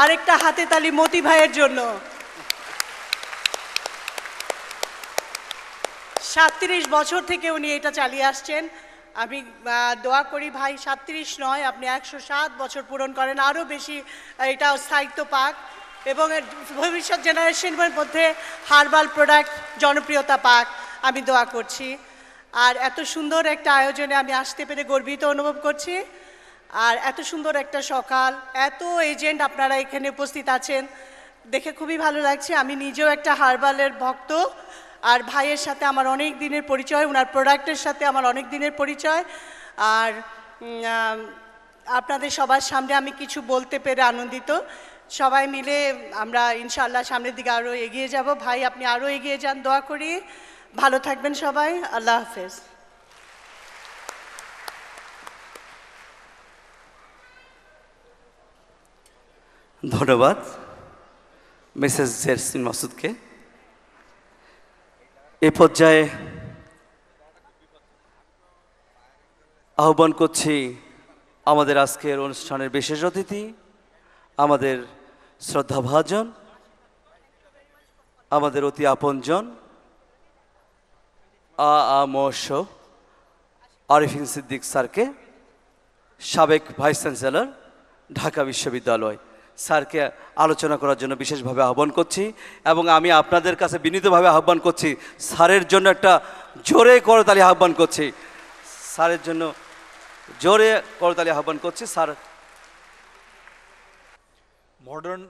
আরেকটা হাতে তালি মতি ভাইয়ের জন্য সাতত্রিশ বছর থেকে উনি এটা চালিয়ে আসছেন আমি দোয়া করি ভাই সাতত্রিশ নয় আপনি একশো সাত বছর পূরণ করেন আরও বেশি এটা স্থায়িত্ব পাক এবং ভবিষ্যৎ জেনারেশনের মধ্যে হার্বাল প্রোডাক্ট জনপ্রিয়তা পাক আমি দোয়া করছি আর এত সুন্দর একটা আয়োজনে আমি আসতে পেরে গর্বিত অনুভব করছি আর এত সুন্দর একটা সকাল এত এজেন্ট আপনারা এখানে উপস্থিত আছেন দেখে খুবই ভালো লাগছে আমি নিজেও একটা হার্বালের ভক্ত আর ভাইয়ের সাথে আমার অনেক দিনের পরিচয় ওনার প্রোডাক্টের সাথে আমার অনেক দিনের পরিচয় আর আপনাদের সবার সামনে আমি কিছু বলতে পেরে আনন্দিত সবাই মিলে আমরা ইনশাল্লাহ সামনের দিকে আরও এগিয়ে যাব ভাই আপনি আরও এগিয়ে যান দোয়া করি ভালো থাকবেন সবাই আল্লাহ হাফেজ ধন্যবাদ মিসেস জেরসিন মাসুদকে এ পর্যায়ে আহ্বান করছি আমাদের আজকের অনুষ্ঠানের বিশেষ অতিথি আমাদের শ্রদ্ধাভাজন আমাদের অতি আপনজন আ আরিফিন সিদ্দিক স্যারকে সাবেক ভাইস চ্যান্সেলর ঢাকা বিশ্ববিদ্যালয় স্যারকে আলোচনা করার জন্য বিশেষভাবে আহ্বান করছি এবং আমি আপনাদের কাছে বিনীতভাবে আহ্বান করছি স্যারের জন্য একটা জোরে করতালি আহ্বান করছি স্যারের জন্য জোরে করতালি আহ্বান করছি স্যার মডার্ন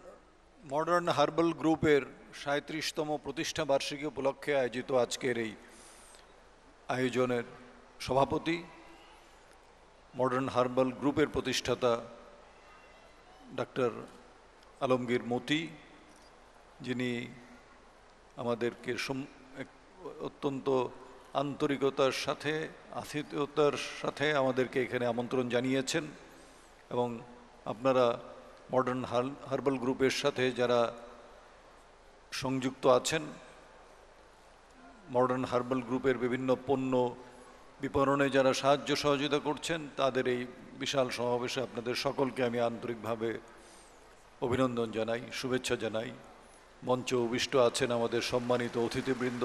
মডার্ন হার্বাল গ্রুপের সাঁত্রিশতম প্রতিষ্ঠা বার্ষিকী উপলক্ষে আয়োজিত আজকের এই আয়োজনের সভাপতি মডার্ন হার্বাল গ্রুপের প্রতিষ্ঠাতা ডাক্তার আলমগীর মতি যিনি আমাদেরকে অত্যন্ত আন্তরিকতার সাথে আতিথ্যতার সাথে আমাদেরকে এখানে আমন্ত্রণ জানিয়েছেন এবং আপনারা মডার্ন হার্বাল গ্রুপের সাথে যারা সংযুক্ত আছেন মডার্ন হার্বাল গ্রুপের বিভিন্ন পণ্য বিপণনে যারা সাহায্য সহযোগিতা করছেন তাদের এই বিশাল সমাবেশে আপনাদের সকলকে আমি আন্তরিকভাবে অভিনন্দন জানাই শুভেচ্ছা জানাই মঞ্চ অভিষ্ট আছেন আমাদের সম্মানিত অতিথিবৃন্দ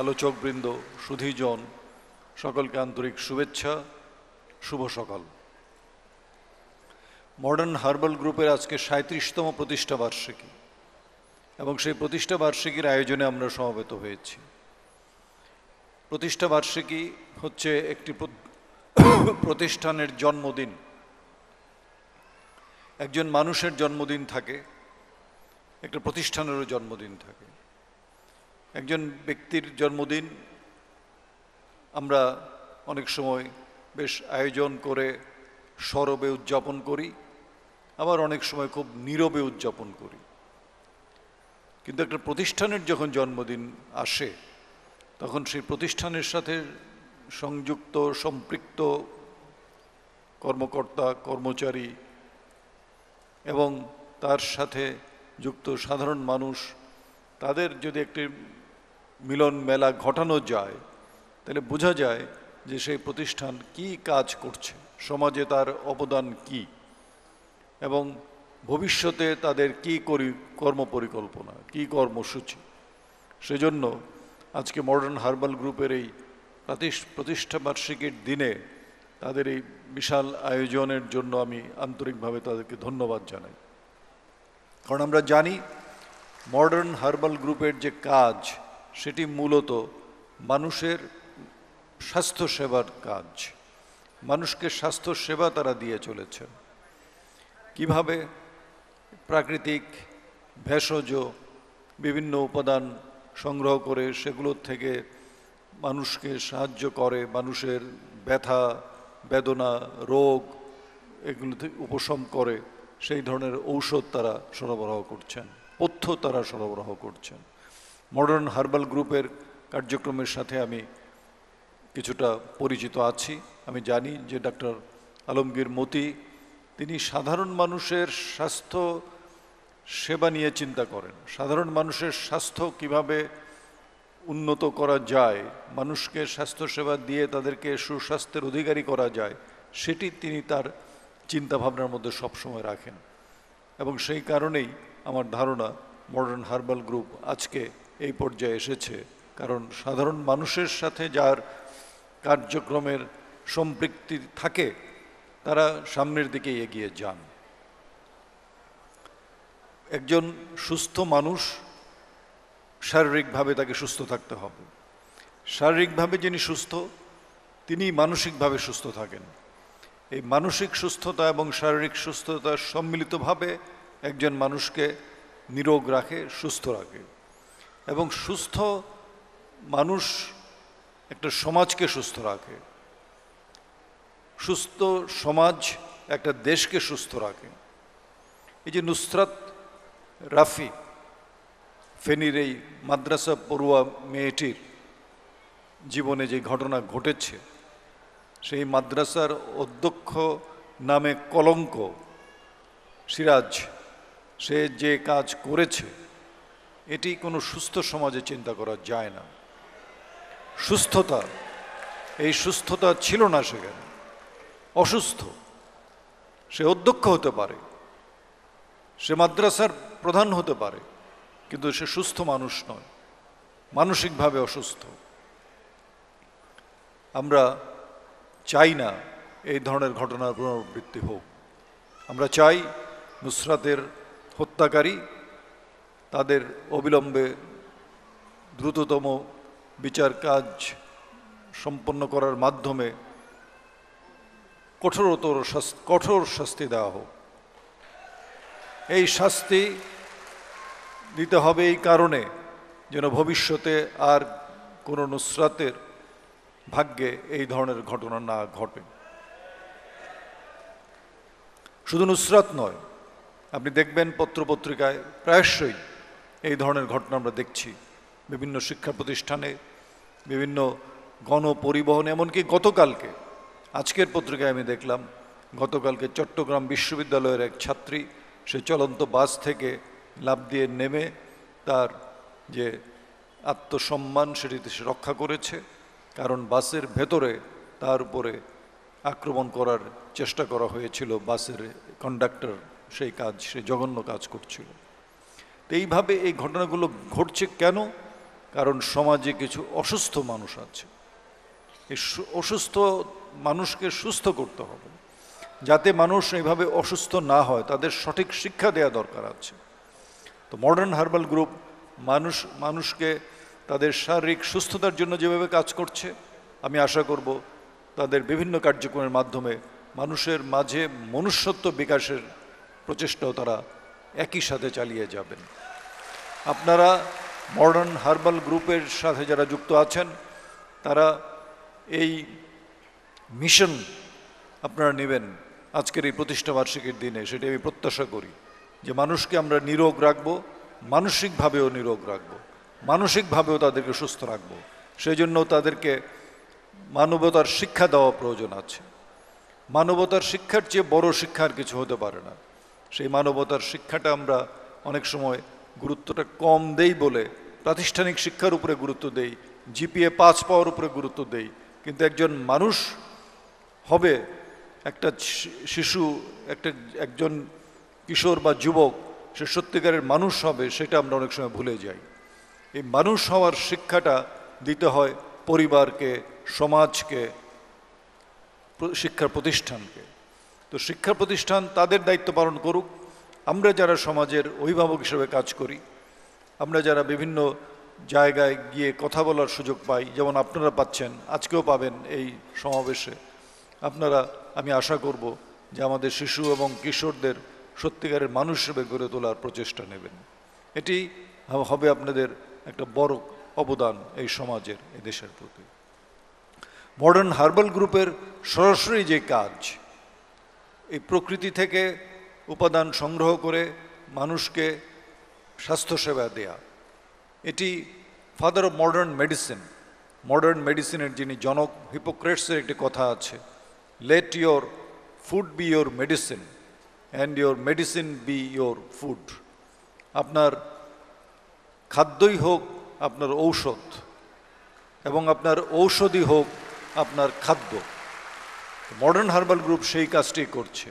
আলোচকবৃন্দ সুধীজন সকলকে আন্তরিক শুভেচ্ছা শুভ সকাল মডার্ন হার্বাল গ্রুপের আজকে সাঁত্রিশতম প্রতিষ্ঠাবার্ষিকী এবং সেই প্রতিষ্ঠাবার্ষিকীর আয়োজনে আমরা সমবেত হয়েছি প্রতিষ্ঠাবার্ষিকী হচ্ছে একটি প্রতিষ্ঠানের জন্মদিন একজন মানুষের জন্মদিন থাকে একটা প্রতিষ্ঠানেরও জন্মদিন থাকে একজন ব্যক্তির জন্মদিন আমরা অনেক সময় বেশ আয়োজন করে সরবে উদযাপন করি আবার অনেক সময় খুব নীরবে উদযাপন করি কিন্তু একটা প্রতিষ্ঠানের যখন জন্মদিন আসে তখন সেই প্রতিষ্ঠানের সাথে সংযুক্ত সম্পৃক্ত কর্মকর্তা কর্মচারী এবং তার সাথে যুক্ত সাধারণ মানুষ তাদের যদি একটি মিলন মেলা ঘটানো যায় তাহলে বোঝা যায় যে সেই প্রতিষ্ঠান কি কাজ করছে সমাজে তার অবদান কি এবং ভবিষ্যতে তাদের কি করি কর্মপরিকল্পনা কি কর্মসূচি সেজন্য আজকে মডার্ন হার্বাল গ্রুপের এই প্রতিষ্ঠা বার্ষিকীর দিনে তাদের এই বিশাল আয়োজনের জন্য আমি আন্তরিকভাবে তাদেরকে ধন্যবাদ জানাই কারণ আমরা জানি মডার্ন হার্বাল গ্রুপের যে কাজ সেটি মূলত মানুষের স্বাস্থ্যসেবার কাজ মানুষকে স্বাস্থ্যসেবা তারা দিয়ে চলেছেন কিভাবে প্রাকৃতিক ভেষজ বিভিন্ন উপাদান সংগ্রহ করে সেগুলোর থেকে মানুষকে সাহায্য করে মানুষের ব্যথা বেদনা রোগ এগুলো উপশম করে সেই ধরনের ঔষধ তারা সরবরাহ করছেন পথ্য তারা সরবরাহ করছেন মডার্ন হার্বাল গ্রুপের কার্যক্রমের সাথে আমি কিছুটা পরিচিত আছি আমি জানি যে ডাক্তার আলমগীর মতি তিনি সাধারণ মানুষের স্বাস্থ্য সেবা নিয়ে চিন্তা করেন সাধারণ মানুষের স্বাস্থ্য কিভাবে উন্নত করা যায় মানুষকে স্বাস্থ্যসেবা দিয়ে তাদেরকে সুস্বাস্থ্যের অধিকারী করা যায় সেটি তিনি তার চিন্তাভাবনার মধ্যে সবসময় রাখেন এবং সেই কারণেই আমার ধারণা মডার্ন হার্বাল গ্রুপ আজকে এই পর্যায়ে এসেছে কারণ সাধারণ মানুষের সাথে যার কার্যক্রমের সম্পৃক্তি থাকে তারা সামনের দিকে এগিয়ে যান একজন সুস্থ মানুষ শারীরিকভাবে তাকে সুস্থ থাকতে হবে শারীরিকভাবে যিনি সুস্থ তিনি মানসিকভাবে সুস্থ থাকেন এই মানসিক সুস্থতা এবং শারীরিক সুস্থতা সম্মিলিতভাবে একজন মানুষকে নিরোগ রাখে সুস্থ রাখে এবং সুস্থ মানুষ একটা সমাজকে সুস্থ রাখে সুস্থ সমাজ একটা দেশকে সুস্থ রাখে এই যে নুসরাত রাফি ফেনীর এই মাদ্রাসা পড়ুয়া মেয়েটির জীবনে যে ঘটনা ঘটেছে সেই মাদ্রাসার অধ্যক্ষ নামে কলঙ্ক সিরাজ সে যে কাজ করেছে এটি কোনো সুস্থ সমাজে চিন্তা করা যায় না সুস্থতা এই সুস্থতা ছিল না সেখানে অসুস্থ সে অধ্যক্ষ হতে পারে সে মাদ্রাসার প্রধান হতে পারে কিন্তু সে সুস্থ মানুষ নয় মানসিকভাবে অসুস্থ আমরা চাই না এই ধরনের ঘটনার পুনরাবৃত্তি হোক আমরা চাই নুসরাতের হত্যাকারী তাদের অবিলম্বে দ্রুততম বিচার কাজ সম্পন্ন করার মাধ্যমে কঠোরতর কঠোর শাস্তি দেওয়া হোক এই শাস্তি দিতে হবে এই কারণে যেন ভবিষ্যতে আর কোনো নুসরাতের ভাগ্যে এই ধরনের ঘটনা না ঘটে শুধু নুসরাত নয় আপনি দেখবেন পত্রপত্রিকায় প্রায়শই এই ধরনের ঘটনা আমরা দেখছি বিভিন্ন শিক্ষা প্রতিষ্ঠানে বিভিন্ন গণপরিবহন এমনকি গতকালকে আজকের পত্রিকায় আমি দেখলাম গতকালকে চট্টগ্রাম বিশ্ববিদ্যালয়ের এক ছাত্রী সে চলন্ত বাস থেকে লাভ দিয়ে নেমে তার যে আত্মসম্মান সেটিতে সে রক্ষা করেছে কারণ বাসের ভেতরে তার উপরে আক্রমণ করার চেষ্টা করা হয়েছিল বাসের কন্ডাক্টর সেই কাজ সে জঘন্য কাজ করছিল এইভাবে এই ঘটনাগুলো ঘটছে কেন কারণ সমাজে কিছু অসুস্থ মানুষ আছে এই অসুস্থ মানুষকে সুস্থ করতে হবে যাতে মানুষ এইভাবে অসুস্থ না হয় তাদের সঠিক শিক্ষা দেওয়া দরকার আছে তো মডার্ন হার্বাল গ্রুপ মানুষ মানুষকে তাদের শারীরিক সুস্থতার জন্য যেভাবে কাজ করছে আমি আশা করব তাদের বিভিন্ন কার্যক্রমের মাধ্যমে মানুষের মাঝে মনুষ্যত্ব বিকাশের প্রচেষ্টাও তারা একই সাথে চালিয়ে যাবেন আপনারা মডার্ন হার্বাল গ্রুপের সাথে যারা যুক্ত আছেন তারা এই মিশন আপনারা নেবেন আজকের এই প্রতিষ্ঠাবার্ষিকীর দিনে সেটি আমি প্রত্যাশা করি যে মানুষকে আমরা নিরোগ রাখবো মানসিকভাবেও নিরোগ রাখবো মানসিকভাবেও তাদেরকে সুস্থ রাখবো সেই জন্য তাদেরকে মানবতার শিক্ষা দেওয়া প্রয়োজন আছে মানবতার শিক্ষার চেয়ে বড় শিক্ষার কিছু হতে পারে না সেই মানবতার শিক্ষাটা আমরা অনেক সময় গুরুত্বটা কম দেই বলে প্রাতিষ্ঠানিক শিক্ষার উপরে গুরুত্ব দেই জিপিএ পাস পাওয়ার উপরে গুরুত্ব দেই কিন্তু একজন মানুষ হবে একটা শিশু একটা একজন কিশোর বা যুবক সে সত্যিকারের মানুষ হবে সেটা আমরা অনেক সময় ভুলে যাই এই মানুষ হওয়ার শিক্ষাটা দিতে হয় পরিবারকে সমাজকে শিক্ষা প্রতিষ্ঠানকে তো শিক্ষা প্রতিষ্ঠান তাদের দায়িত্ব পালন করুক আমরা যারা সমাজের অভিভাবক হিসেবে কাজ করি আমরা যারা বিভিন্ন জায়গায় গিয়ে কথা বলার সুযোগ পাই যেমন আপনারা পাচ্ছেন আজকেও পাবেন এই সমাবেশে আপনারা আমি আশা করব যে আমাদের শিশু এবং কিশোরদের সত্যিকারের মানুষ হিসেবে গড়ে তোলার প্রচেষ্টা নেবেন এটি হবে আপনাদের একটা বড় অবদান এই সমাজের এ দেশের প্রতি মডার্ন হার্বাল গ্রুপের সরাসরি যে কাজ এই প্রকৃতি থেকে উপাদান সংগ্রহ করে মানুষকে স্বাস্থ্যসেবা দেয়া এটি father of modern medicine modern মেডিসিনের যিনি জনক হিপোক্রেটসের একটি কথা আছে Let your food be your medicine and your medicine be your food. আপনার খাদ্যই হোক আপনার ঔষধ এবং আপনার ঔষধই হোক আপনার খাদ্য মডার্ন হার্বাল গ্রুপ সেই কাজটি করছে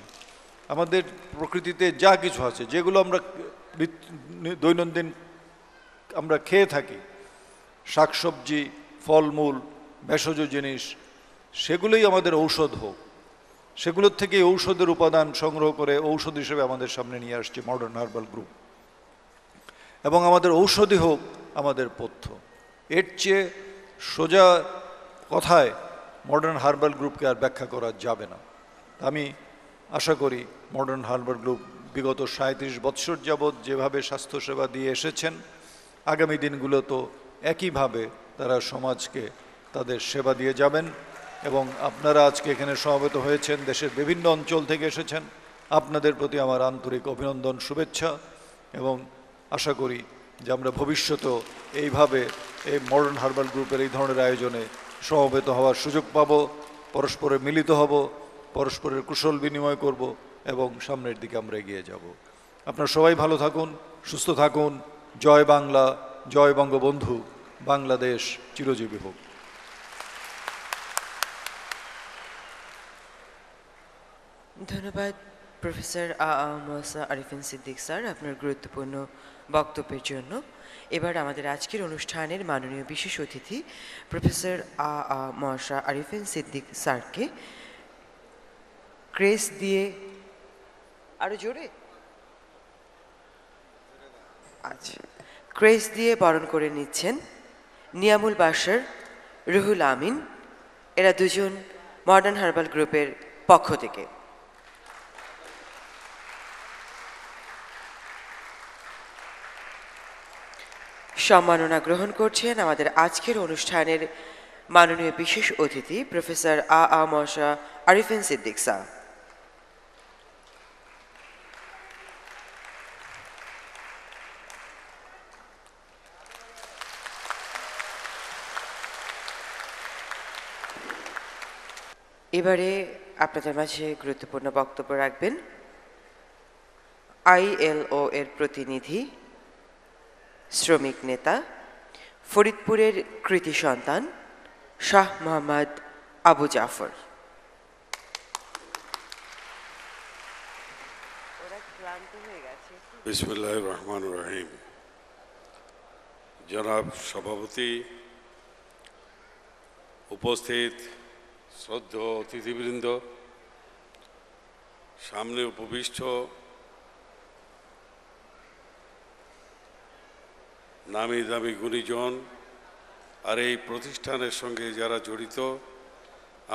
আমাদের প্রকৃতিতে যা কিছু আছে যেগুলো আমরা দৈনন্দিন আমরা খেয়ে থাকি শাকসবজি ফলমূল ভেষজ জিনিস সেগুলোই আমাদের ঔষধ হোক সেগুলোর থেকে ঔষধের উপাদান সংগ্রহ করে ঔষধ হিসেবে আমাদের সামনে নিয়ে আসছে মডার্ন হার্বাল গ্রুপ এবং আমাদের ঔষধই হোক আমাদের পথ্য এর চেয়ে সোজা কথায় মডার্ন হার্বাল গ্রুপকে আর ব্যাখ্যা করা যাবে না আমি আশা করি মডার্ন হার্বাল গ্রুপ বিগত সাঁত্রিশ বৎসর যাবৎ যেভাবে স্বাস্থ্যসেবা দিয়ে এসেছেন আগামী দিনগুলো তো একইভাবে তারা সমাজকে তাদের সেবা দিয়ে যাবেন এবং আপনারা আজকে এখানে সমবেত হয়েছেন দেশের বিভিন্ন অঞ্চল থেকে এসেছেন আপনাদের প্রতি আমার আন্তরিক অভিনন্দন শুভেচ্ছা এবং আশা করি যে আমরা ভবিষ্যতেও এইভাবে এই মডার্ন হার্বাল গ্রুপের এই ধরনের আয়োজনে সমবেত হওয়ার সুযোগ পাব পরস্পরে মিলিত হব পরস্পরের কুশল বিনিময় করব এবং সামনের দিকে আমরা এগিয়ে যাব আপনারা সবাই ভালো থাকুন সুস্থ থাকুন জয় বাংলা জয় বঙ্গবন্ধু বাংলাদেশ চিরজীবী হোক ধন্যবাদ প্রফেসর আসা আরিফিন সিদ্দিক স্যার আপনার গুরুত্বপূর্ণ বক্তব্যের জন্য এবার আমাদের আজকের অনুষ্ঠানের মাননীয় বিশেষ অতিথি প্রফেসর আ আরিফিন সিদ্দিক স্যারকে ক্রেস দিয়ে আরো জোরে আচ্ছা ক্রেস দিয়ে বরণ করে নিচ্ছেন নিয়ামুল বাসার রুহুল আমিন এরা দুজন মডার্ন হার্বাল গ্রুপের পক্ষ থেকে সম্মাননা গ্রহণ করছেন আমাদের আজকের অনুষ্ঠানের মাননীয় বিশেষ অতিথি প্রফেসর আ আ মশা আরিফিন সিদ্দিক সা এবারে আপনাদের মাঝে গুরুত্বপূর্ণ বক্তব্য রাখবেন আইএলও এর প্রতিনিধি শ্রমিক নেতা ফরিদপুরের কৃতি সন্তান শাহ মোহাম্মদ আবু জাফর রহমান রহিম জনাব সভাপতি উপস্থিত শ্রদ্ধ অতিথিবৃন্দ সামনে উপবিষ্ট নামি দামি গুণীজন আর এই প্রতিষ্ঠানের সঙ্গে যারা জড়িত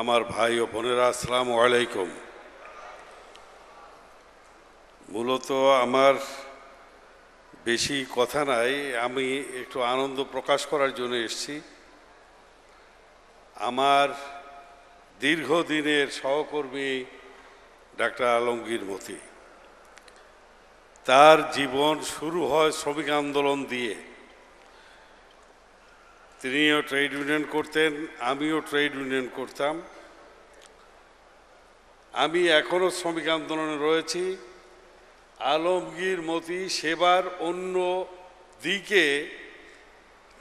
আমার ভাই ও বোনেরা আসসালাম আলাইকুম মূলত আমার বেশি কথা নাই আমি একটু আনন্দ প্রকাশ করার জন্য এসেছি আমার দীর্ঘদিনের সহকর্মী ডাক্তার আলমগীর মতি তার জীবন শুরু হয় শ্রমিক আন্দোলন দিয়ে তিনিও ট্রেড ইউনিয়ন করতেন আমিও ট্রেড ইউনিয়ন করতাম আমি এখনও শ্রমিক আন্দোলনে রয়েছি আলমগীর মতি সেবার অন্য দিকে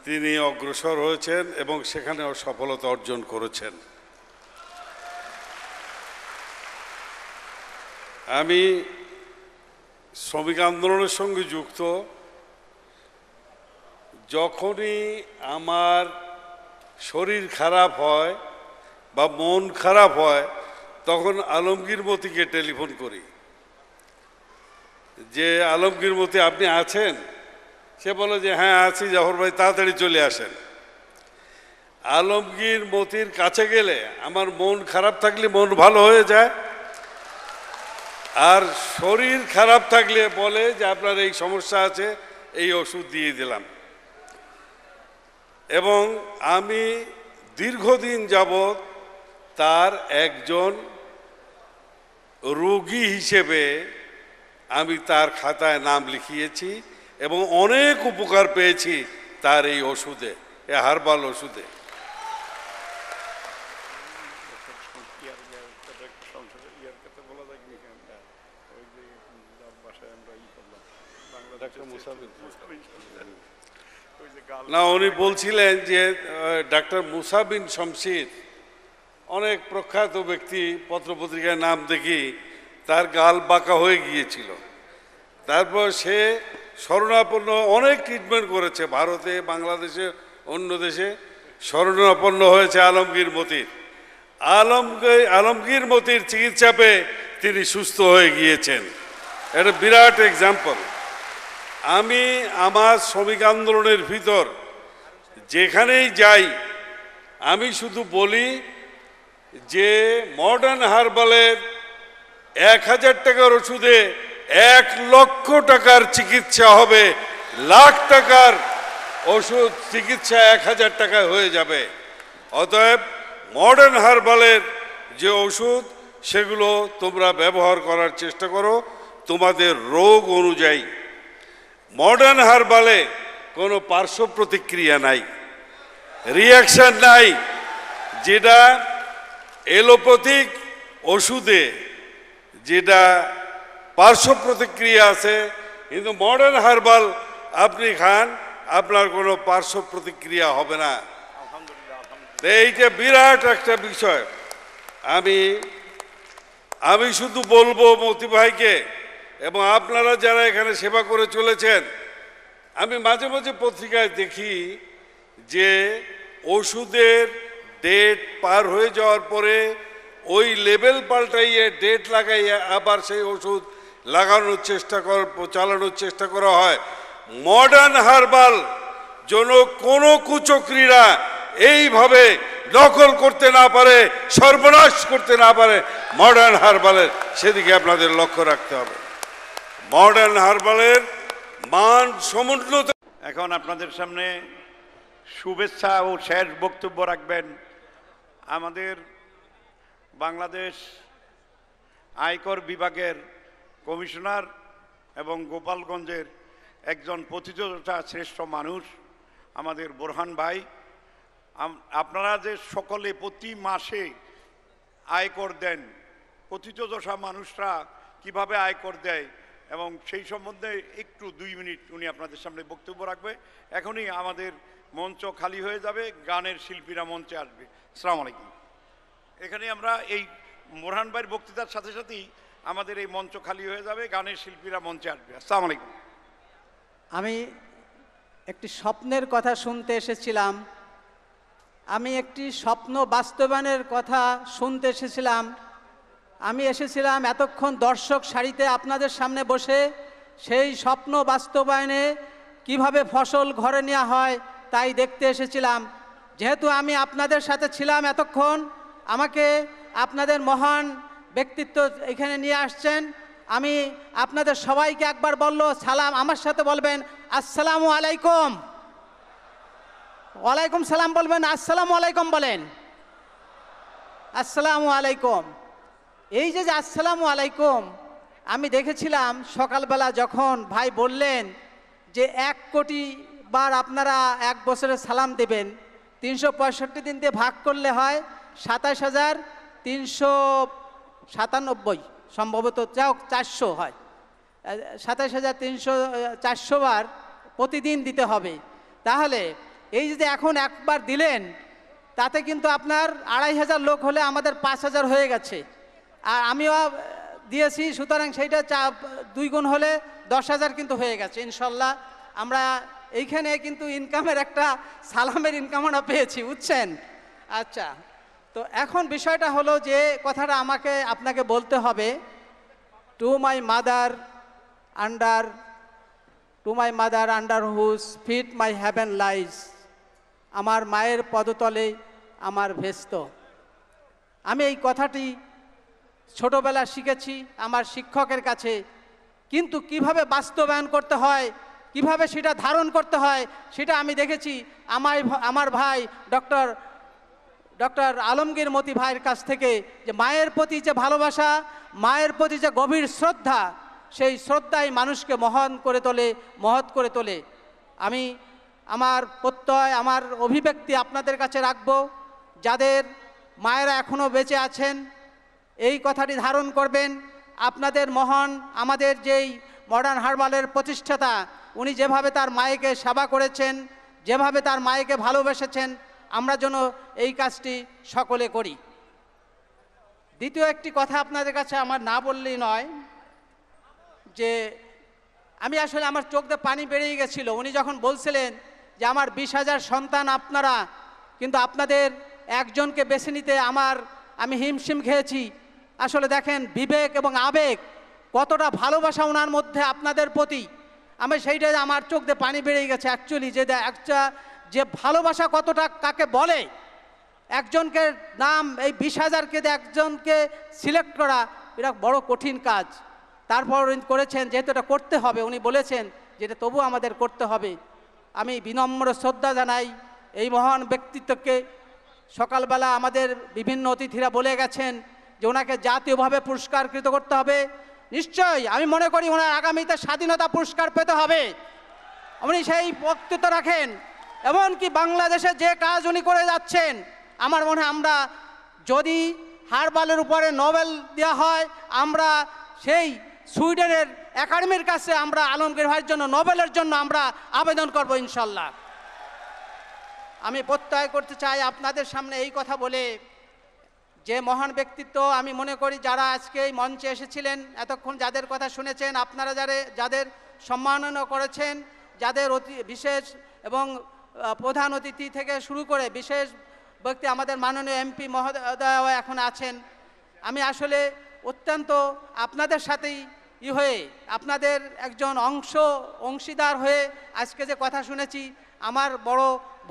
তিনি অগ্রসর হয়েছেন এবং সেখানেও সফলতা অর্জন করেছেন আমি শ্রমিক আন্দোলনের সঙ্গে যুক্ত যখনই আমার শরীর খারাপ হয় বা মন খারাপ হয় তখন আলমগীর মতিকে টেলিফোন করি যে আলমগীর মতি আপনি আছেন সে বলে যে হ্যাঁ আছি জাফর ভাই তাড়াতাড়ি চলে আসেন আলমগীর মতির কাছে গেলে আমার মন খারাপ থাকলে মন ভালো হয়ে যায় আর শরীর খারাপ থাকলে বলে যে আপনার এই সমস্যা আছে এই ওষুধ দিয়ে দিলাম এবং আমি দীর্ঘদিন যাবৎ তার একজন রোগী হিসেবে আমি তার খাতায় নাম লিখিয়েছি এবং অনেক উপকার পেয়েছি তার এই ওষুধে এ হারবাল ওষুধে না উনি বলছিলেন যে ডাক্তার মুসাবিন শমশির অনেক প্রখ্যাত ব্যক্তি পত্রপত্রিকায় নাম দেখি তার গাল বাঁকা হয়ে গিয়েছিল তারপর সে স্মরণাপন্ন অনেক ট্রিটমেন্ট করেছে ভারতে বাংলাদেশে অন্য দেশে স্মরণাপন্ন হয়েছে আলমগীর মতির আলমগীর আলমগীর মতির চিকিৎসা পেয়ে তিনি সুস্থ হয়ে গিয়েছেন এটা বিরাট এক্সাম্পল আমি আমার শ্রমিক আন্দোলনের ভিতর যেখানেই যাই আমি শুধু বলি যে মডার্ন হার্বালের এক হাজার টাকার ওষুধে এক লক্ষ টাকার চিকিৎসা হবে লাখ টাকার ওষুধ চিকিৎসা এক হাজার টাকায় হয়ে যাবে অতএব মডার্ন হার্বালের যে ওষুধ সেগুলো তোমরা ব্যবহার করার চেষ্টা করো তোমাদের রোগ অনুযায়ী মডার্ন হারবালে কোনো পার্শ্ব প্রতিক্রিয়া নাই রিয়াকশান নাই যেটা এলোপ্যাথিক ওষুধে যেটা পার্শ্ব প্রতিক্রিয়া আছে কিন্তু মডার্ন হারবাল আপনি খান আপনার কোনো পার্শ্ব প্রতিক্রিয়া হবে না এইটা বিরাট একটা বিষয় আমি আমি শুধু বলবো মতি ভাইকে এবং আপনারা যারা এখানে সেবা করে চলেছেন আমি মাঝে মাঝে পত্রিকায় দেখি যে ওষুধের ডেট পার হয়ে যাওয়ার পরে ওই লেভেল পাল্টাইয়ে ডেট লাগাইয়ে আবার সেই ওষুধ লাগানোর চেষ্টা কর চালানোর চেষ্টা করা হয় মডার্ন হার্বাল যেন কোনো কুচক্রীরা এইভাবে নকল করতে না পারে সর্বনাশ করতে না পারে মডার্ন হারবালের সেদিকে আপনাদের লক্ষ্য রাখতে হবে মডার্ন হার্বালের মান সমুদ্র এখন আপনাদের সামনে শুভেচ্ছা ও শেষ বক্তব্য রাখবেন আমাদের বাংলাদেশ আয়কর বিভাগের কমিশনার এবং গোপালগঞ্জের একজন প্রতিযোগিতা শ্রেষ্ঠ মানুষ আমাদের বোরহান ভাই আপনারা যে সকলে প্রতি মাসে আয়কর দেন প্রতিযোগিতা মানুষরা কিভাবে আয়কর দেয় এবং সেই সম্বন্ধে একটু দুই মিনিট উনি আপনাদের সামনে বক্তব্য রাখবে এখনই আমাদের মঞ্চ খালি হয়ে যাবে গানের শিল্পীরা মঞ্চে আসবে সালাম আলাইকুম এখানে আমরা এই মোরহান ভাইয়ের বক্তৃতার সাথে সাথেই আমাদের এই মঞ্চ খালি হয়ে যাবে গানের শিল্পীরা মঞ্চে আসবে সালাম আলাইকুম আমি একটি স্বপ্নের কথা শুনতে এসেছিলাম আমি একটি স্বপ্ন বাস্তবায়নের কথা শুনতে এসেছিলাম আমি এসেছিলাম এতক্ষণ দর্শক সারিতে আপনাদের সামনে বসে সেই স্বপ্ন বাস্তবায়নে কিভাবে ফসল ঘরে নেওয়া হয় তাই দেখতে এসেছিলাম যেহেতু আমি আপনাদের সাথে ছিলাম এতক্ষণ আমাকে আপনাদের মহান ব্যক্তিত্ব এখানে নিয়ে আসছেন আমি আপনাদের সবাইকে একবার বলল সালাম আমার সাথে বলবেন আসসালামু আলাইকুম ওয়ালাইকুম সালাম বলবেন আসসালামু আলাইকুম বলেন আসসালামু আলাইকুম এই যে আসসালামু আলাইকুম আমি দেখেছিলাম সকালবেলা যখন ভাই বললেন যে এক কোটি বার আপনারা এক বছরে সালাম দেবেন তিনশো পঁয়ষট্টি দিন দিয়ে ভাগ করলে হয় সাতাশ হাজার তিনশো সাতানব্বই সম্ভবত হোক চারশো হয় সাতাশ হাজার তিনশো চারশো বার প্রতিদিন দিতে হবে তাহলে এই যদি এখন একবার দিলেন তাতে কিন্তু আপনার আড়াই হাজার লোক হলে আমাদের পাঁচ হাজার হয়ে গেছে আর আমিও দিয়েছি সুতরাং সেইটা চা দুই গুণ হলে দশ হাজার কিন্তু হয়ে গেছে ইনশাল্লাহ আমরা এইখানে কিন্তু ইনকামের একটা সালামের ইনকাম আমরা পেয়েছি বুঝছেন আচ্ছা তো এখন বিষয়টা হলো যে কথাটা আমাকে আপনাকে বলতে হবে to my mother under to my mother under whose feet my heaven lies আমার মায়ের পদতলে আমার ভেস্ত আমি এই কথাটি ছোটবেলা শিখেছি আমার শিক্ষকের কাছে কিন্তু কিভাবে বাস্তবায়ন করতে হয় কিভাবে সেটা ধারণ করতে হয় সেটা আমি দেখেছি আমার আমার ভাই ডক্টর ডক্টর আলমগীর মতি ভাইয়ের কাছ থেকে যে মায়ের প্রতি যে ভালোবাসা মায়ের প্রতি যে গভীর শ্রদ্ধা সেই শ্রদ্ধাই মানুষকে মহান করে তোলে মহৎ করে তোলে আমি আমার প্রত্যয় আমার অভিব্যক্তি আপনাদের কাছে রাখব যাদের মায়েরা এখনও বেঁচে আছেন এই কথাটি ধারণ করবেন আপনাদের মহান আমাদের যেই মডার্ন হারবালের প্রতিষ্ঠাতা উনি যেভাবে তার মায়েকে সেবা করেছেন যেভাবে তার মায়েকে ভালোবেসেছেন আমরা যেন এই কাজটি সকলে করি দ্বিতীয় একটি কথা আপনাদের কাছে আমার না বললেই নয় যে আমি আসলে আমার চোখ দিয়ে পানি বেরিয়ে গেছিল উনি যখন বলছিলেন যে আমার বিশ হাজার সন্তান আপনারা কিন্তু আপনাদের একজনকে বেছে নিতে আমার আমি হিমশিম খেয়েছি আসলে দেখেন বিবেক এবং আবেগ কতটা ভালোবাসা ওনার মধ্যে আপনাদের প্রতি আমি সেইটাই আমার চোখ দিয়ে পানি বেড়ে গেছে অ্যাকচুয়ালি যে একটা যে ভালোবাসা কতটা কাকে বলে একজনকে নাম এই বিশ হাজারকে একজনকে সিলেক্ট করা এটা বড় কঠিন কাজ তারপর করেছেন যেহেতু এটা করতে হবে উনি বলেছেন যেটা তবু আমাদের করতে হবে আমি বিনম্র শ্রদ্ধা জানাই এই মহান ব্যক্তিত্বকে সকালবেলা আমাদের বিভিন্ন অতিথিরা বলে গেছেন যে ওনাকে জাতীয়ভাবে পুরস্কারকৃত করতে হবে নিশ্চয়ই আমি মনে করি ওনার আগামীতে স্বাধীনতা পুরস্কার পেতে হবে উনি সেই বক্তৃত্ব রাখেন এমনকি বাংলাদেশে যে কাজ উনি করে যাচ্ছেন আমার মনে হয় আমরা যদি হারবালের উপরে নোবেল দেওয়া হয় আমরা সেই সুইডেনের একাডেমির কাছে আমরা আলমগীর ভাইয়ের জন্য নোবেলের জন্য আমরা আবেদন করব ইনশাল্লাহ আমি প্রত্যয় করতে চাই আপনাদের সামনে এই কথা বলে যে মহান ব্যক্তিত্ব আমি মনে করি যারা আজকে এই মঞ্চে এসেছিলেন এতক্ষণ যাদের কথা শুনেছেন আপনারা যারা যাদের সম্মাননা করেছেন যাদের অতি বিশেষ এবং প্রধান অতিথি থেকে শুরু করে বিশেষ ব্যক্তি আমাদের মাননীয় এমপি মহোদয় এখন আছেন আমি আসলে অত্যন্ত আপনাদের সাথেই ই হয়ে আপনাদের একজন অংশ অংশীদার হয়ে আজকে যে কথা শুনেছি আমার বড়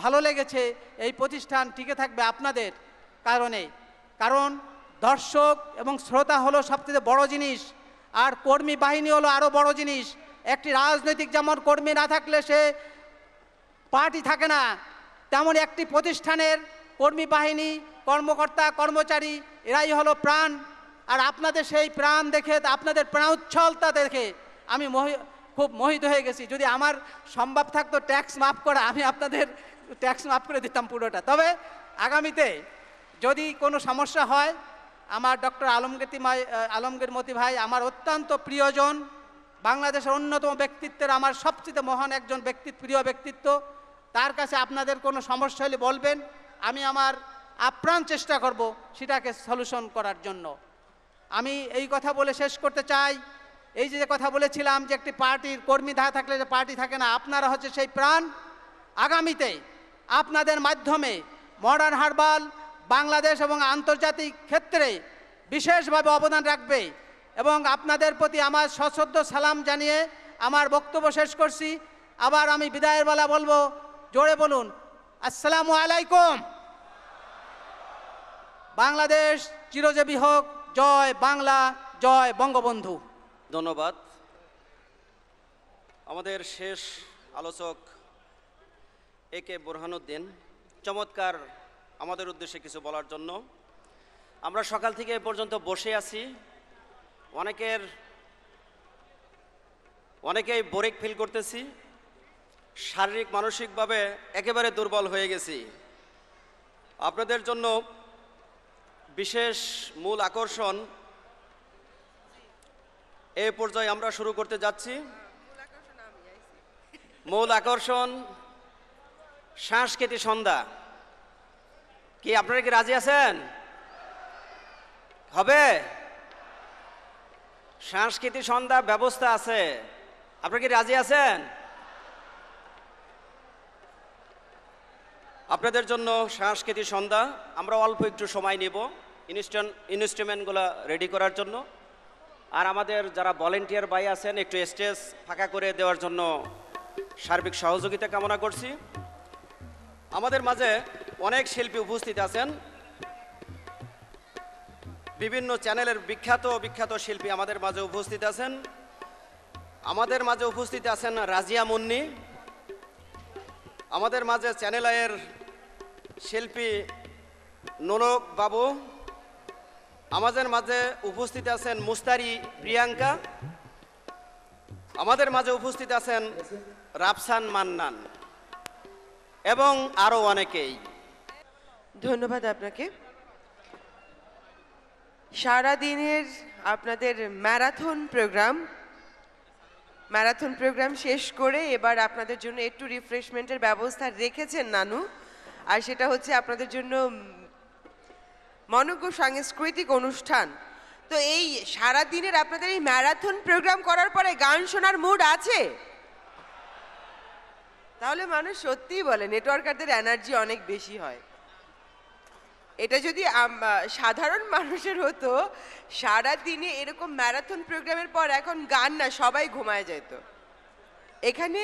ভালো লেগেছে এই প্রতিষ্ঠান টিকে থাকবে আপনাদের কারণে কারণ দর্শক এবং শ্রোতা হলো সবথেকে বড় জিনিস আর কর্মী বাহিনী হলো আরও বড় জিনিস একটি রাজনৈতিক যেমন কর্মী না থাকলে সে পার্টি থাকে না তেমন একটি প্রতিষ্ঠানের কর্মী বাহিনী কর্মকর্তা কর্মচারী এরাই হলো প্রাণ আর আপনাদের সেই প্রাণ দেখে আপনাদের প্রাণোচ্ছলতা দেখে আমি খুব মোহিত হয়ে গেছি যদি আমার সম্ভব থাকতো ট্যাক্স মাফ করা আমি আপনাদের ট্যাক্স মাফ করে দিতাম পুরোটা তবে আগামীতে যদি কোনো সমস্যা হয় আমার ডক্টর আলমগীর মাই আলমগীর মতি ভাই আমার অত্যন্ত প্রিয়জন বাংলাদেশের অন্যতম ব্যক্তিত্বের আমার সবচেয়ে মহান একজন ব্যক্তি প্রিয় ব্যক্তিত্ব তার কাছে আপনাদের কোনো সমস্যা হলে বলবেন আমি আমার আপ্রাণ চেষ্টা করব সেটাকে সলিউশন করার জন্য আমি এই কথা বলে শেষ করতে চাই এই যে কথা বলেছিলাম যে একটি পার্টির কর্মী ধা থাকলে যে পার্টি থাকে না আপনারা হচ্ছে সেই প্রাণ আগামীতে আপনাদের মাধ্যমে মডার্ন হার্বাল বাংলাদেশ এবং আন্তর্জাতিক ক্ষেত্রে বিশেষভাবে অবদান রাখবে এবং আপনাদের প্রতি আমার সশ্রদ্ধ সালাম জানিয়ে আমার বক্তব্য শেষ করছি আবার আমি বিদায়ের বেলা বলবো জোরে বলুন আসসালামু আলাইকুম বাংলাদেশ চিরজীবী হোক জয় বাংলা জয় বঙ্গবন্ধু ধন্যবাদ আমাদের শেষ আলোচক এ কে বোরহানুদ্দিন চমৎকার আমাদের উদ্দেশ্যে কিছু বলার জন্য আমরা সকাল থেকে এ পর্যন্ত বসে আছি অনেকের অনেকেই বোরেক ফিল করতেছি শারীরিক মানসিকভাবে একেবারে দুর্বল হয়ে গেছি আপনাদের জন্য বিশেষ মূল আকর্ষণ এ পর্যায়ে আমরা শুরু করতে যাচ্ছি মূল আকর্ষণ সংস্কৃতি সন্ধ্যা কি আপনারা কি রাজি আছেন হবে সাংস্কৃতিক সন্ধ্যা ব্যবস্থা আছে আপনারা কি রাজি আছেন আপনাদের জন্য সাংস্কৃতিক সন্ধ্যা আমরা অল্প একটু সময় নেব ইনস্ট্যান্ট ইনস্ট্রুমেন্টগুলো রেডি করার জন্য আর আমাদের যারা ভলেন্টিয়ার ভাই আছেন একটু স্টেজ ফাঁকা করে দেওয়ার জন্য সার্বিক সহযোগিতা কামনা করছি আমাদের মাঝে অনেক শিল্পী উপস্থিত আছেন বিভিন্ন চ্যানেলের বিখ্যাত বিখ্যাত শিল্পী আমাদের মাঝে উপস্থিত আছেন আমাদের মাঝে উপস্থিত আছেন রাজিয়া মুন্নি আমাদের মাঝে চ্যানেল আয়ের শিল্পী নরক বাবু আমাদের মাঝে উপস্থিত আছেন মুস্তারি প্রিয়াঙ্কা আমাদের মাঝে উপস্থিত আছেন রাফসান মান্নান এবং আরও অনেকেই ধন্যবাদ আপনাকে সারা দিনের আপনাদের ম্যারাথন প্রোগ্রাম ম্যারাথন প্রোগ্রাম শেষ করে এবার আপনাদের জন্য একটু রিফ্রেশমেন্টের ব্যবস্থা রেখেছেন নানু আর সেটা হচ্ছে আপনাদের জন্য মনজ্ঞ সাংস্কৃতিক অনুষ্ঠান তো এই সারা দিনের আপনাদের এই ম্যারাথন প্রোগ্রাম করার পরে গান শোনার মুড আছে তাহলে মানুষ সত্যিই বলে নেটওয়ার্কারদের এনার্জি অনেক বেশি হয় এটা যদি সাধারণ মানুষের হতো সারা দিনে এরকম ম্যারাথন প্রোগ্রামের পর এখন গান না সবাই ঘুমায় যেত এখানে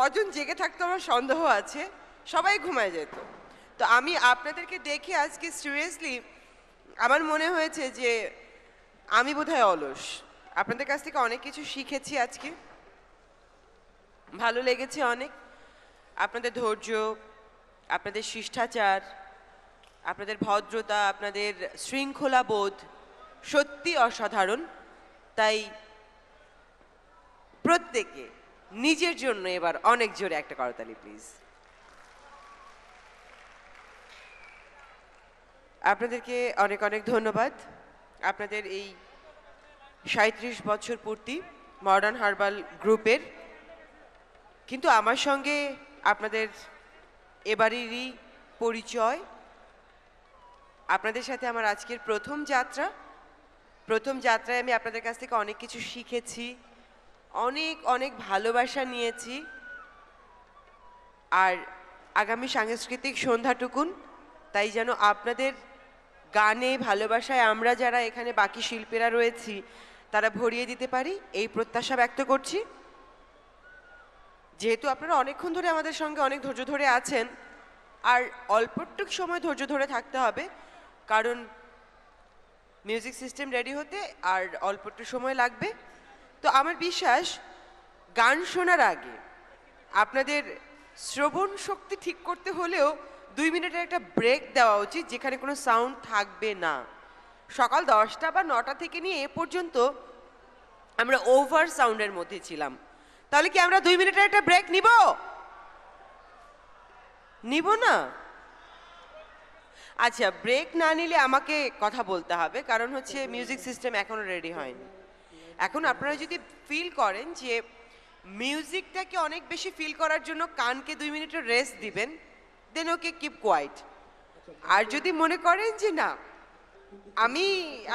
কজন জেগে থাকতো আমার সন্দেহ আছে সবাই ঘুমায় যেত তো আমি আপনাদেরকে দেখে আজকে সিরিয়াসলি আমার মনে হয়েছে যে আমি বোধহয় অলস আপনাদের কাছ থেকে অনেক কিছু শিখেছি আজকে ভালো লেগেছে অনেক আপনাদের ধৈর্য আপনাদের শিষ্টাচার আপনাদের ভদ্রতা আপনাদের শৃঙ্খলা বোধ সত্যি অসাধারণ তাই প্রত্যেকে নিজের জন্য এবার অনেক জোরে একটা করতালি প্লিজ আপনাদেরকে অনেক অনেক ধন্যবাদ আপনাদের এই সাঁত্রিশ বছর পূর্তি মডার্ন হার্বাল গ্রুপের কিন্তু আমার সঙ্গে আপনাদের এবারেরই পরিচয় আপনাদের সাথে আমার আজকের প্রথম যাত্রা প্রথম যাত্রায় আমি আপনাদের কাছ থেকে অনেক কিছু শিখেছি অনেক অনেক ভালোবাসা নিয়েছি আর আগামী সাংস্কৃতিক সন্ধ্যাটুকুন তাই যেন আপনাদের গানে ভালোবাসায় আমরা যারা এখানে বাকি শিল্পীরা রয়েছি তারা ভরিয়ে দিতে পারি এই প্রত্যাশা ব্যক্ত করছি যেহেতু আপনারা অনেকক্ষণ ধরে আমাদের সঙ্গে অনেক ধৈর্য ধরে আছেন আর অল্পটুক সময় ধৈর্য ধরে থাকতে হবে কারণ মিউজিক সিস্টেম রেডি হতে আর অল্প একটু সময় লাগবে তো আমার বিশ্বাস গান শোনার আগে আপনাদের শ্রবণ শক্তি ঠিক করতে হলেও দুই মিনিটের একটা ব্রেক দেওয়া উচিত যেখানে কোনো সাউন্ড থাকবে না সকাল দশটা বা নটা থেকে নিয়ে এ পর্যন্ত আমরা ওভার সাউন্ডের মধ্যে ছিলাম তাহলে কি আমরা দুই মিনিটের একটা ব্রেক নিব নিব না আচ্ছা ব্রেক না নিলে আমাকে কথা বলতে হবে কারণ হচ্ছে মিউজিক সিস্টেম এখনও রেডি হয়নি এখন আপনারা যদি ফিল করেন যে মিউজিকটাকে অনেক বেশি ফিল করার জন্য কানকে দুই মিনিটের রেস্ট দিবেন দেন ওকে কিপ কোয়াইট আর যদি মনে করেন যে না আমি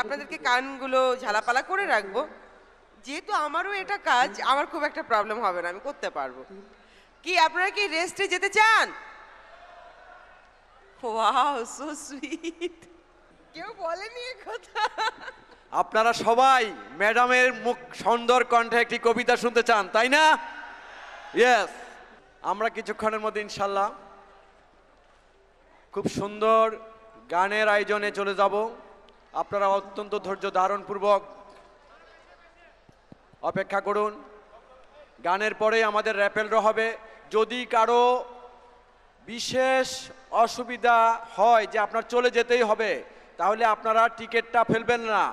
আপনাদেরকে কানগুলো ঝালাপালা করে রাখবো যেহেতু আমারও এটা কাজ আমার খুব একটা প্রবলেম হবে না আমি করতে পারবো কি আপনারা কি রেস্টে যেতে চান ওয়াও সো সুইট কেউ বলেনি কথা আপনারা সবাই ম্যাডামের মুখ সুন্দর কণ্ঠে একটি কবিতা শুনতে চান তাই না ইয়েস আমরা কিছুক্ষণের মধ্যে ইনশাল্লাহ খুব সুন্দর গানের আয়োজনে চলে যাব আপনারা অত্যন্ত ধৈর্য ধারণপূর্বক অপেক্ষা করুন গানের পরে আমাদের র্যাপেলরা হবে যদি কারো বিশেষ অসুবিধা হয় যে আপনার চলে যেতেই হবে তাহলে আপনারা টিকিটটা ফেলবেন না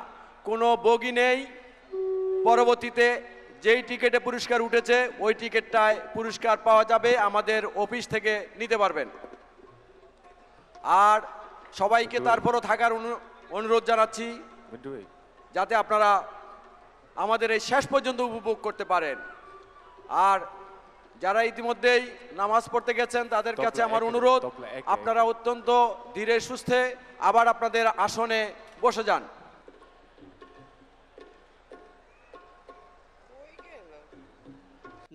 কোনো বগি নেই পরবর্তীতে যেই টিকেটে পুরস্কার উঠেছে ওই টিকিটটায় পুরস্কার পাওয়া যাবে আমাদের অফিস থেকে নিতে পারবেন আর সবাইকে তারপরও থাকার অনুরোধ জানাচ্ছি যাতে আপনারা আমাদের এই শেষ পর্যন্ত উপভোগ করতে পারেন আর যারা ইতিমধ্যেই নামাজ পড়তে গেছেন তাদের কাছে আমার অনুরোধ আপনারা অত্যন্ত ধীরে সুস্থে আবার আপনাদের আসনে বসে যান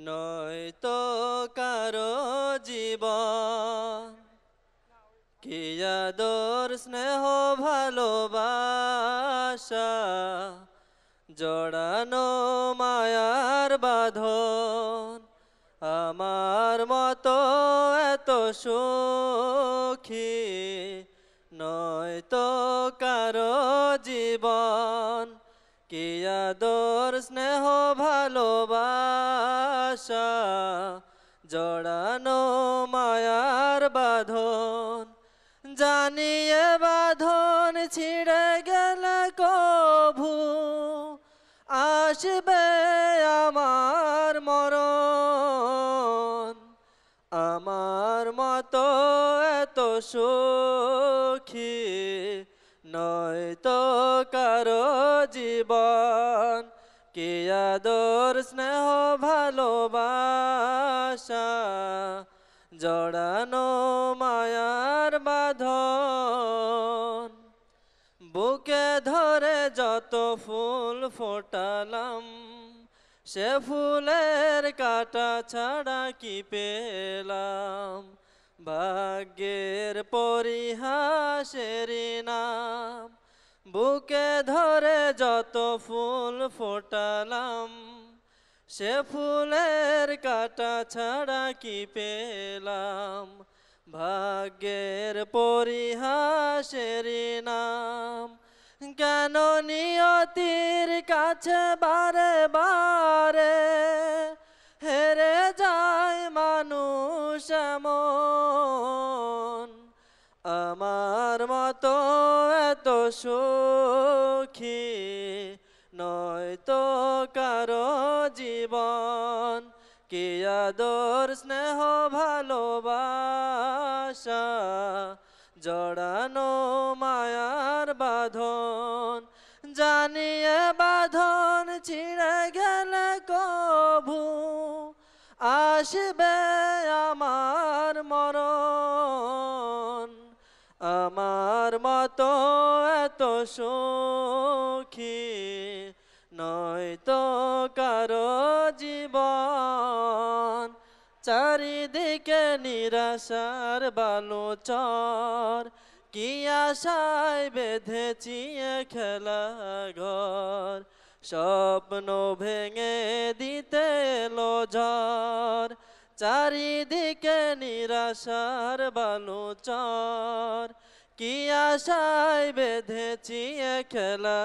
নয়তো কারো জীবন কি আদর স্নেহ ভালোবাসা জড়ানো মায়ার বা সুখী নয় তো কারো জীবন কিয়া দোর স্নেহ ভালোবাসা জড়ানো মায়ার বাঁধন জানিয়ে বাঁধন ছিঁড়ে গেল কভু আসবে আমার মরণ আমার মত এত সুখী নয় তো কারো জীবন কে আদর স্নেহ ভালোবাসা জড়ানো মায়ার বাঁধন বুকে ধরে যত ফুল ফোটালাম সে ফুলের কাটা ছাড়া কি পেলাম ভাগ্যের পরিহাসের নাম বুকে ধরে যত ফুল ফোটালাম সে ফুলের কাটা ছাড়া কি পেলাম ভাগ্যের পরিহাসের নাম কেন নিয়তির কাছে বারে বারে মানুষ এমন আমার মতো এত সুখী নয় তো কারো জীবন কে আদর স্নেহ ভালোবাসা জড়ানো মায়ার বাঁধন জানিয়ে বাঁধন ছিঁড়ে গেলে কভু আসবে আমার মরণ আমার মতো এত সুখী নয় তো কারো জীবন চারিদিকে নিরাশার বালুচর কি আশায় বেঁধেছি খেলা ঘর স্বপ্ন ভেঙে দিতে ঝড় চারিদিকে নিরাশার চর কি আশায় বেঁধেছি খেলা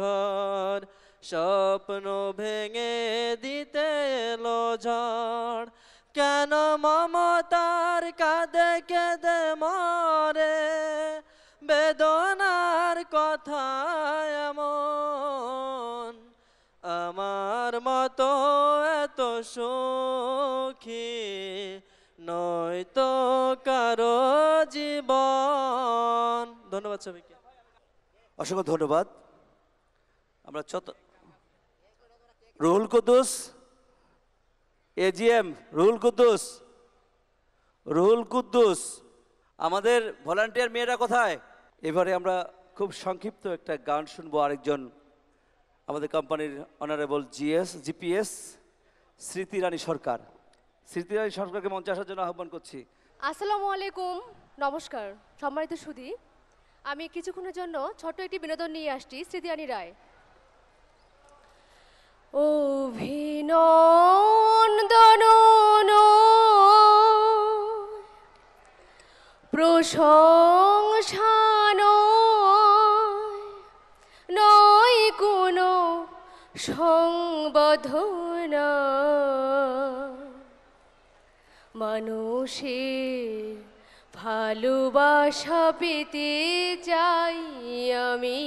ঘর স্বপ্ন ভেঙে দিতে এলো ঝড় কেন মমতার কাঁদে কেঁদে মরে বেদনার কথা এমন আমার মতো এত সুখী নয় তো কারো জীবন ধন্যবাদ সবাইকে অসংখ্য ধন্যবাদ আমরা ছত রুহুল কুদ্দুস এজিএম রুহুল কুদ্দুস রুহুল কুদ্দুস আমাদের ভলান্টিয়ার মেয়েরা কোথায় এবারে আমরা খুব সংক্ষিপ্ত একটা গান শুনবো আরেকজন আমাদের কোম্পানির honourable GS GPS Smritirani Sarkar Smritirani সরকারকে মঞ্চে আসার জন্য আহ্বান করছি আসসালামু আলাইকুম নমস্কার সম্মানিত সুধী আমি কিছুক্ষণের জন্য ছোট্ট একটি বিনোদন নিয়ে আসছি স্মৃতিরানী রায় অভিনন্দন প্রশংসা সংবধনা মানুষের ভালোবাসা পেতে চাই আমি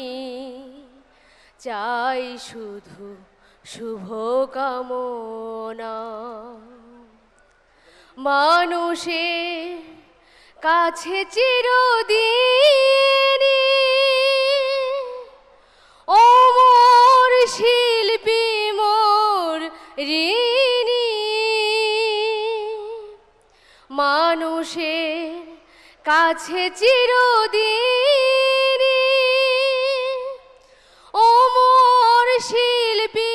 চাই শুধু শুভ কামনা মানুষের কাছে চিরদিন ও শিল্পী মোর ঋণী মানুষের কাছে চিরদিন ও মোর শিল্পী